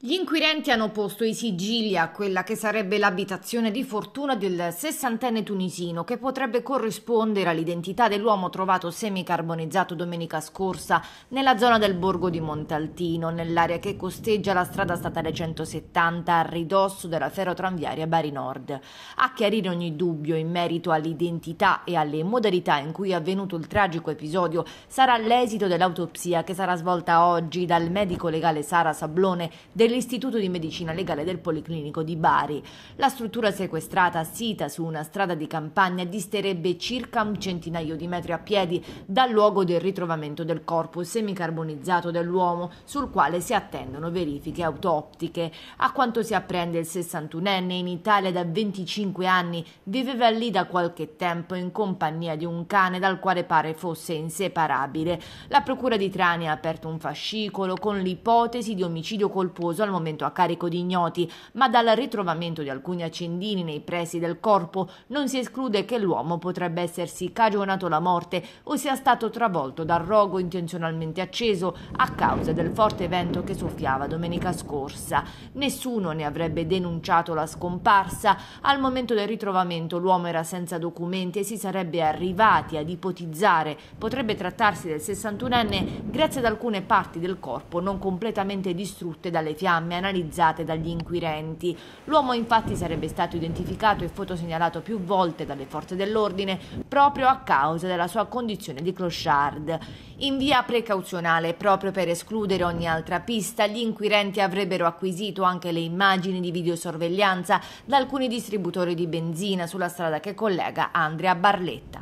Gli inquirenti hanno posto i sigilli a quella che sarebbe l'abitazione di fortuna del sessantenne tunisino, che potrebbe corrispondere all'identità dell'uomo trovato semicarbonizzato domenica scorsa nella zona del borgo di Montaltino, nell'area che costeggia la strada statale 170 a ridosso della ferrotranviaria Bari Nord. A chiarire ogni dubbio in merito all'identità e alle modalità in cui è avvenuto il tragico episodio sarà l'esito dell'autopsia che sarà svolta oggi dal medico legale Sara Sablone del dell'Istituto di Medicina Legale del Policlinico di Bari. La struttura sequestrata, sita su una strada di campagna, disterebbe circa un centinaio di metri a piedi dal luogo del ritrovamento del corpo semicarbonizzato dell'uomo, sul quale si attendono verifiche autoptiche. A quanto si apprende, il 61enne in Italia da 25 anni viveva lì da qualche tempo in compagnia di un cane dal quale pare fosse inseparabile. La procura di Trani ha aperto un fascicolo con l'ipotesi di omicidio colposo caso al momento a carico di ignoti, ma dal ritrovamento di alcuni accendini nei pressi del corpo non si esclude che l'uomo potrebbe essersi cagionato la morte o sia stato travolto dal rogo intenzionalmente acceso a causa del forte vento che soffiava domenica scorsa. Nessuno ne avrebbe denunciato la scomparsa. Al momento del ritrovamento l'uomo era senza documenti e si sarebbe arrivati ad ipotizzare potrebbe trattarsi del 61enne grazie ad alcune parti del corpo non completamente distrutte dalle fiamme fiamme analizzate dagli inquirenti. L'uomo infatti sarebbe stato identificato e fotosegnalato più volte dalle forze dell'ordine proprio a causa della sua condizione di clochard. In via precauzionale, proprio per escludere ogni altra pista, gli inquirenti avrebbero acquisito anche le immagini di videosorveglianza da alcuni distributori di benzina sulla strada che collega Andrea Barletta.